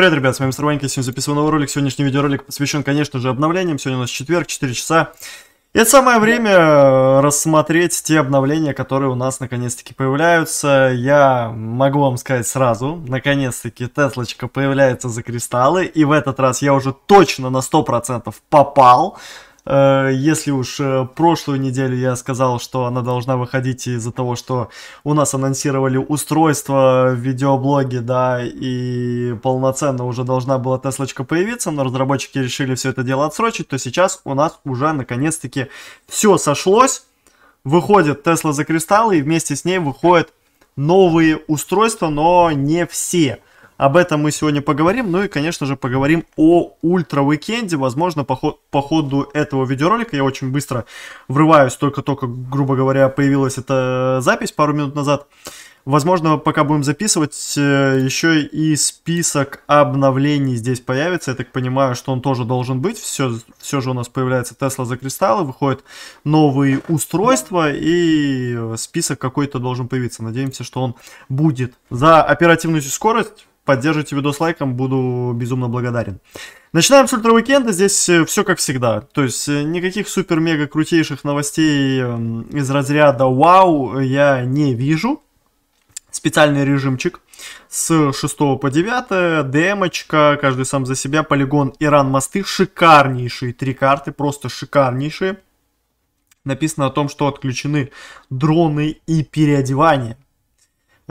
привет, ребят, с вами Старванька, сегодня записываю новый ролик. Сегодняшний видеоролик посвящен, конечно же, обновлениям. Сегодня у нас четверг, 4 часа. И это самое время рассмотреть те обновления, которые у нас наконец-таки появляются. Я могу вам сказать сразу, наконец-таки Теслочка появляется за кристаллы. И в этот раз я уже точно на 100% попал. Э, если уж э, прошлую неделю я сказал, что она должна выходить из-за того, что у нас анонсировали устройство в видеоблоге, да, и полноценно уже должна была Теслочка появиться, но разработчики решили все это дело отсрочить, то сейчас у нас уже наконец-таки все сошлось. Выходит Тесла за кристаллы, и вместе с ней выходят новые устройства, но не все. Об этом мы сегодня поговорим. Ну и, конечно же, поговорим о ультра-уикенде. Возможно, по, ход, по ходу этого видеоролика я очень быстро врываюсь, только-только, грубо говоря, появилась эта запись пару минут назад. Возможно, пока будем записывать, э, еще и список обновлений здесь появится. Я так понимаю, что он тоже должен быть. Все, все же у нас появляется Tesla за кристаллы, выходят новые устройства, и список какой-то должен появиться. Надеемся, что он будет. За оперативную скорость Поддержите видос лайком, буду безумно благодарен. Начинаем с ультра уикенда. Здесь э, все как всегда. То есть э, никаких супер-мега крутейших новостей эм, из разряда вау я не вижу. Специальный режимчик с 6 по 9, демочка, каждый сам за себя, полигон Иран мосты, шикарнейшие три карты, просто шикарнейшие. Написано о том, что отключены дроны и переодевание.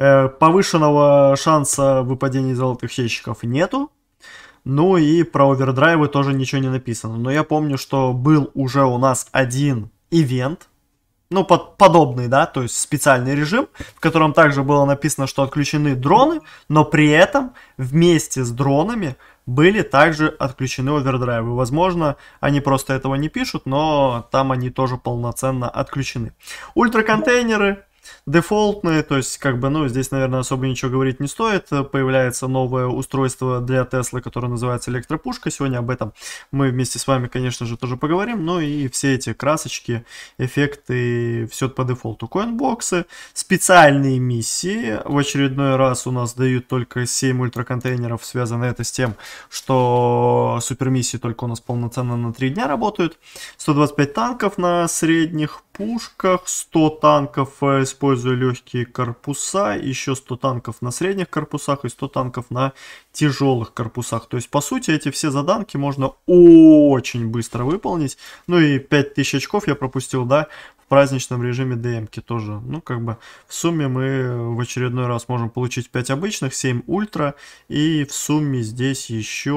Э, повышенного шанса выпадения золотых ящиков нету. Ну и про овердрайвы тоже ничего не написано. Но я помню, что был уже у нас один ивент, ну, под, подобный, да, то есть специальный режим, в котором также было написано, что отключены дроны, но при этом вместе с дронами были также отключены овердрайвы. Возможно, они просто этого не пишут, но там они тоже полноценно отключены. Ультраконтейнеры дефолтные, то есть как бы, ну, здесь, наверное, особо ничего говорить не стоит. Появляется новое устройство для Tesla, которое называется электропушка. Сегодня об этом мы вместе с вами, конечно же, тоже поговорим. Ну и все эти красочки, эффекты, все по дефолту. Коинбоксы, специальные миссии. В очередной раз у нас дают только 7 ультраконтейнеров. Связано это с тем, что супермиссии только у нас полноценно на 3 дня работают. 125 танков на средних пушках, 100 танков э, с используя легкие корпуса, еще 100 танков на средних корпусах и 100 танков на тяжелых корпусах. То есть, по сути, эти все заданки можно очень быстро выполнить. Ну и 5000 очков я пропустил, да, в праздничном режиме ДМки тоже. Ну, как бы в сумме мы в очередной раз можем получить 5 обычных, 7 ультра и в сумме здесь еще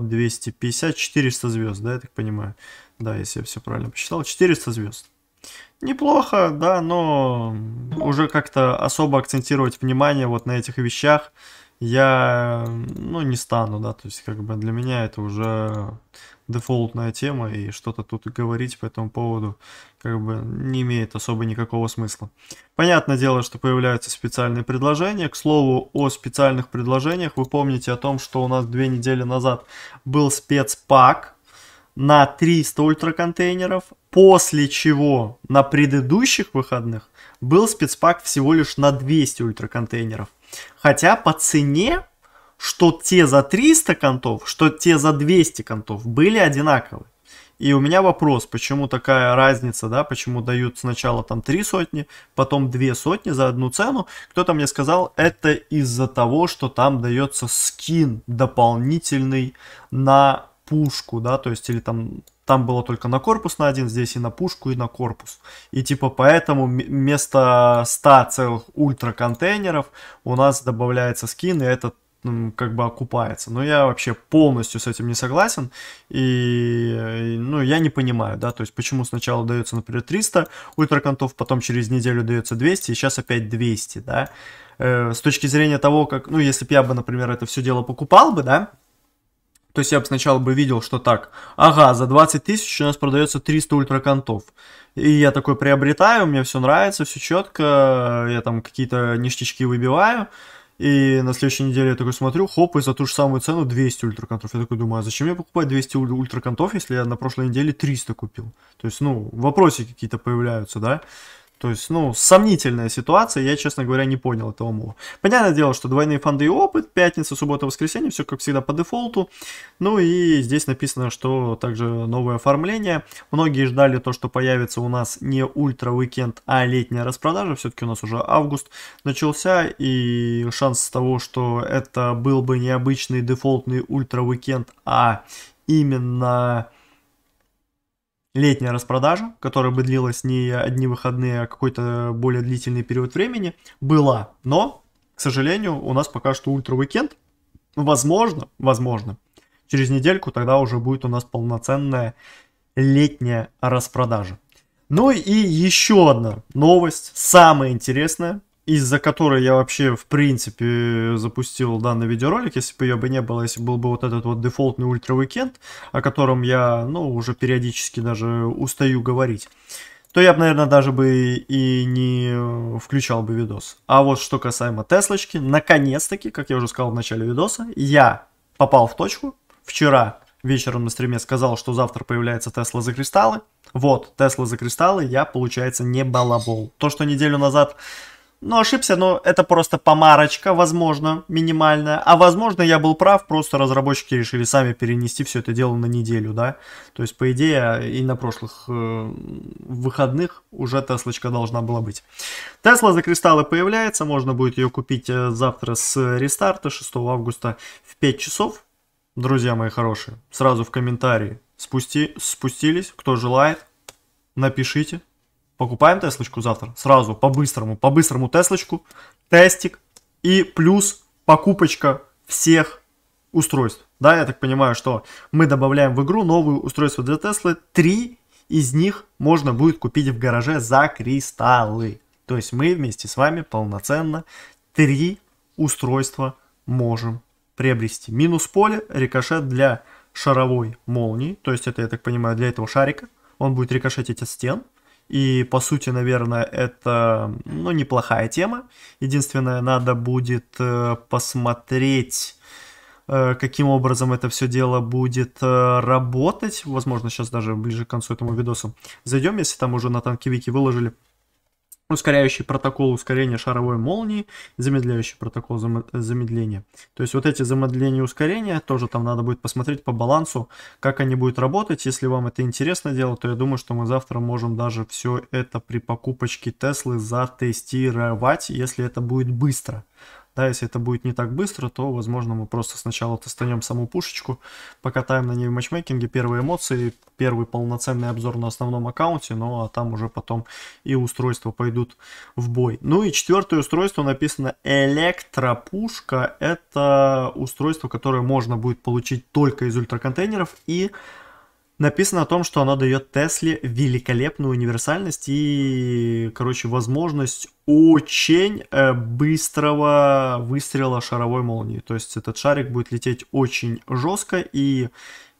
250-400 звезд, да, я так понимаю. Да, если я все правильно посчитал, 400 звезд. Неплохо, да, но уже как-то особо акцентировать внимание вот на этих вещах я, ну, не стану, да, то есть как бы для меня это уже дефолтная тема, и что-то тут говорить по этому поводу как бы не имеет особо никакого смысла. Понятное дело, что появляются специальные предложения. К слову, о специальных предложениях, вы помните о том, что у нас две недели назад был спецпак, на 300 ультраконтейнеров, после чего на предыдущих выходных был спецпак всего лишь на 200 ультраконтейнеров. Хотя по цене, что те за 300 контов, что те за 200 контов были одинаковы. И у меня вопрос, почему такая разница, да, почему дают сначала там три сотни, потом две сотни за одну цену. Кто-то мне сказал, это из-за того, что там дается скин дополнительный на пушку, да, то есть или там там было только на корпус на один, здесь и на пушку, и на корпус. И типа поэтому вместо 100 целых ультра контейнеров у нас добавляется скин, и этот как бы окупается. Но я вообще полностью с этим не согласен. И, ну, я не понимаю, да, то есть почему сначала дается, например, 300 ультраконтов, потом через неделю дается 200, и сейчас опять 200, да. Э, с точки зрения того, как, ну, если бы я бы, например, это все дело покупал бы, да, то есть я бы сначала бы видел, что так, ага, за 20 тысяч у нас продается 300 ультраконтов. И я такой приобретаю, мне все нравится, все четко, я там какие-то ништячки выбиваю. И на следующей неделе я такой смотрю, хоп, и за ту же самую цену 200 ультраконтов. Я такой думаю, а зачем мне покупать 200 ультраконтов, если я на прошлой неделе 300 купил? То есть, ну, вопросы какие-то появляются, да? То есть, ну, сомнительная ситуация, я, честно говоря, не понял этого мува. Понятное дело, что двойные фонды и опыт, пятница, суббота, воскресенье, все как всегда по дефолту. Ну и здесь написано, что также новое оформление. Многие ждали то, что появится у нас не ультра-уикенд, а летняя распродажа. Все-таки у нас уже август начался, и шанс того, что это был бы необычный дефолтный ультра-уикенд, а именно летняя распродажа, которая бы длилась не одни выходные, а какой-то более длительный период времени, была. Но, к сожалению, у нас пока что ультра-уикенд. Возможно, возможно, через недельку тогда уже будет у нас полноценная летняя распродажа. Ну и еще одна новость, самая интересная, из-за которой я вообще, в принципе, запустил данный видеоролик, если бы ее бы не было, если был бы вот этот вот дефолтный ультра-уикенд, о котором я, ну, уже периодически даже устаю говорить, то я бы, наверное, даже бы и не включал бы видос. А вот что касаемо Теслочки, наконец-таки, как я уже сказал в начале видоса, я попал в точку. Вчера вечером на стриме сказал, что завтра появляется Тесла за кристаллы. Вот, Тесла за кристаллы, я, получается, не балабол. То, что неделю назад но ну, ошибся, но это просто помарочка, возможно, минимальная. А возможно, я был прав, просто разработчики решили сами перенести все это дело на неделю, да. То есть, по идее, и на прошлых э, выходных уже Теслочка должна была быть. Тесла за кристаллы появляется, можно будет ее купить э, завтра с рестарта 6 августа в 5 часов. Друзья мои хорошие, сразу в комментарии спусти, спустились, кто желает, напишите, покупаем Теслочку завтра, сразу, по-быстрому, по-быстрому Теслочку, тестик и плюс покупочка всех устройств. Да, я так понимаю, что мы добавляем в игру новые устройства для Теслы. Три из них можно будет купить в гараже за кристаллы. То есть мы вместе с вами полноценно три устройства можем приобрести. Минус поле, рикошет для шаровой молнии. То есть это, я так понимаю, для этого шарика. Он будет рикошетить от стен. И, по сути, наверное, это, ну, неплохая тема. Единственное, надо будет э, посмотреть, э, каким образом это все дело будет э, работать. Возможно, сейчас даже ближе к концу этому видосу зайдем, если там уже на танкевике выложили ускоряющий протокол ускорения шаровой молнии, замедляющий протокол зам... замедления. То есть вот эти замедления и ускорения, тоже там надо будет посмотреть по балансу, как они будут работать. Если вам это интересно дело, то я думаю, что мы завтра можем даже все это при покупочке Теслы затестировать, если это будет быстро. Да, если это будет не так быстро, то, возможно, мы просто сначала тестанем саму пушечку, покатаем на ней в матчмейкинге первые эмоции, первый полноценный обзор на основном аккаунте, ну а там уже потом и устройства пойдут в бой. Ну и четвертое устройство написано электропушка. Это устройство, которое можно будет получить только из ультраконтейнеров и написано о том, что оно дает Тесле великолепную универсальность и, короче, возможность очень э, быстрого выстрела шаровой молнии. То есть этот шарик будет лететь очень жестко и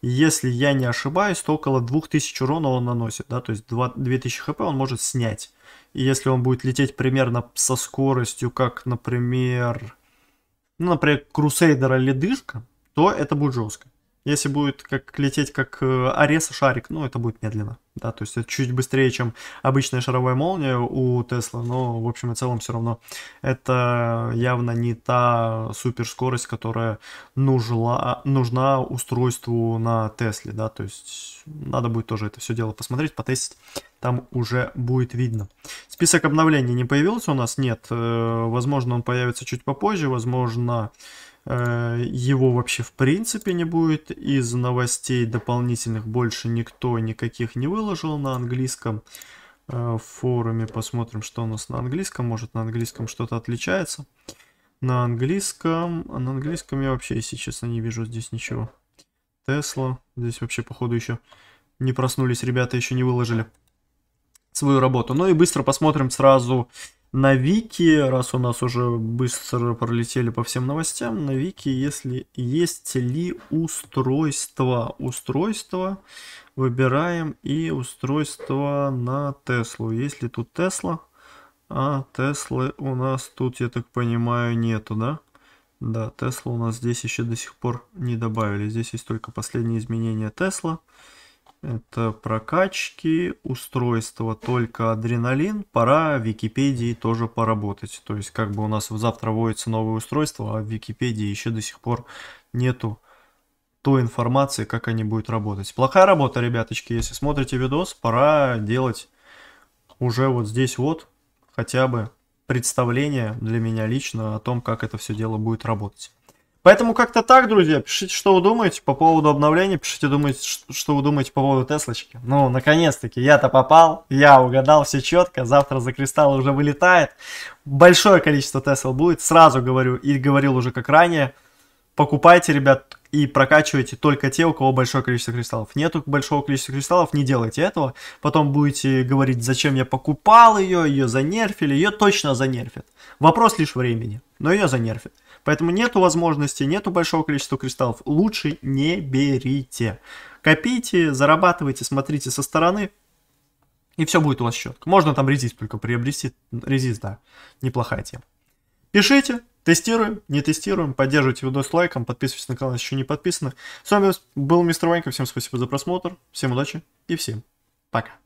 если я не ошибаюсь, то около 2000 урона он наносит, да, то есть 2, 2000 хп он может снять. И если он будет лететь примерно со скоростью, как, например, ну, например, или Дышка, то это будет жестко. Если будет как лететь как э, Ареса шарик, ну, это будет медленно. Да, то есть это чуть быстрее, чем обычная шаровая молния у Тесла, но, в общем и целом, все равно это явно не та суперскорость, которая нужна, нужна устройству на Тесле, да, то есть надо будет тоже это все дело посмотреть, потестить, там уже будет видно. Список обновлений не появился у нас? Нет, э, возможно, он появится чуть попозже, возможно, Э, его вообще в принципе не будет. Из новостей дополнительных больше никто никаких не выложил на английском э, форуме. Посмотрим, что у нас на английском. Может на английском что-то отличается. На английском... На английском я вообще, если честно, не вижу здесь ничего. Тесла. Здесь вообще, походу, еще не проснулись ребята, еще не выложили свою работу. Ну и быстро посмотрим сразу на Вики, раз у нас уже быстро пролетели по всем новостям, на Вики, если есть ли устройство. Устройство выбираем и устройство на Теслу. Есть ли тут Тесла? А Теслы у нас тут, я так понимаю, нету, да? Да, Тесла у нас здесь еще до сих пор не добавили. Здесь есть только последние изменения Тесла. Tesla это прокачки, устройства, только адреналин. Пора в Википедии тоже поработать. То есть как бы у нас завтра вводится новое устройство, а в Википедии еще до сих пор нету той информации, как они будут работать. Плохая работа, ребяточки. Если смотрите видос, пора делать уже вот здесь вот хотя бы представление для меня лично о том, как это все дело будет работать. Поэтому как-то так, друзья. Пишите, что вы думаете по поводу обновления. Пишите, думаете, что вы думаете по поводу Теслочки. Ну, наконец-таки, я-то попал. Я угадал все четко. Завтра за кристалл уже вылетает. Большое количество Тесл будет. Сразу говорю и говорил уже как ранее. Покупайте, ребят, и прокачивайте только те, у кого большое количество кристаллов. Нету большого количества кристаллов, не делайте этого. Потом будете говорить, зачем я покупал ее, ее занерфили. Ее точно занерфят. Вопрос лишь времени, но ее занерфят. Поэтому нету возможности, нету большого количества кристаллов. Лучше не берите. Копите, зарабатывайте, смотрите со стороны. И все будет у вас четко. Можно там резист только приобрести. Резист, да, неплохая тема. Пишите, тестируем, не тестируем, поддерживайте видос лайком, подписывайтесь на канал, если еще не подписаны. С вами был Мистер Ванька, всем спасибо за просмотр, всем удачи и всем пока.